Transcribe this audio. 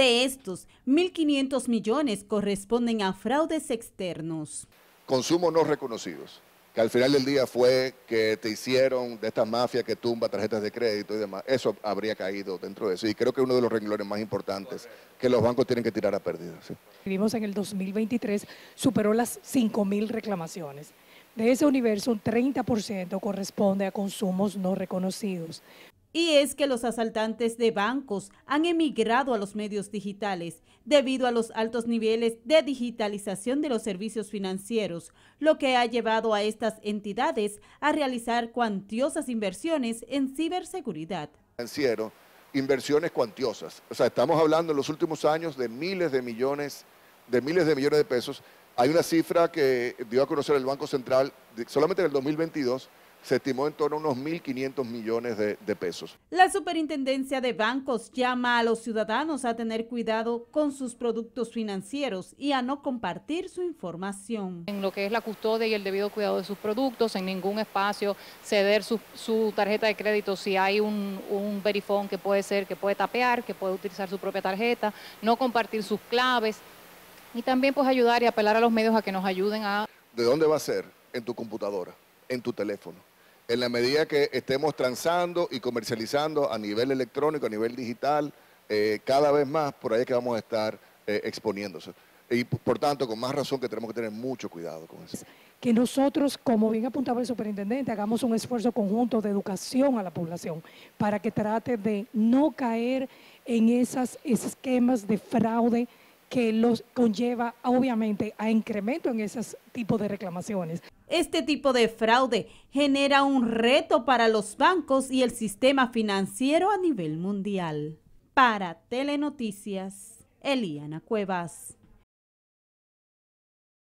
De estos, 1.500 millones corresponden a fraudes externos. Consumos no reconocidos, que al final del día fue que te hicieron de estas mafias que tumba tarjetas de crédito y demás. Eso habría caído dentro de eso. Y creo que uno de los renglones más importantes que los bancos tienen que tirar a pérdida. ¿sí? en el 2023, superó las 5.000 reclamaciones. De ese universo, un 30% corresponde a consumos no reconocidos. Y es que los asaltantes de bancos han emigrado a los medios digitales debido a los altos niveles de digitalización de los servicios financieros, lo que ha llevado a estas entidades a realizar cuantiosas inversiones en ciberseguridad. Financiero, inversiones cuantiosas. O sea, estamos hablando en los últimos años de miles de millones, de miles de millones de pesos. Hay una cifra que dio a conocer el Banco Central solamente en el 2022 se estimó en torno a unos 1.500 millones de, pesos. La superintendencia de bancos llama a los ciudadanos a tener cuidado con sus productos financieros y a no compartir su información. En lo que es la custodia y el debido cuidado de sus productos, en ningún espacio ceder su, tarjeta de crédito si hay un, un verifón que puede ser, que puede tapear, que puede utilizar su propia tarjeta, no compartir sus claves y también pues ayudar y apelar a los medios a que nos ayuden a... ¿De dónde va a ser? En tu computadora, en tu teléfono en la medida que estemos transando y comercializando a nivel electrónico, a nivel digital, eh, cada vez más, por ahí es que vamos a estar eh, exponiéndose. Y por tanto, con más razón que tenemos que tener mucho cuidado con eso. Que nosotros, como bien apuntaba el superintendente, hagamos un esfuerzo conjunto de educación a la población para que trate de no caer en esos esquemas de fraude que los conlleva obviamente a incremento en esos tipos de reclamaciones. Este tipo de fraude genera un reto para los bancos y el sistema financiero a nivel mundial. Para Telenoticias, Eliana Cuevas.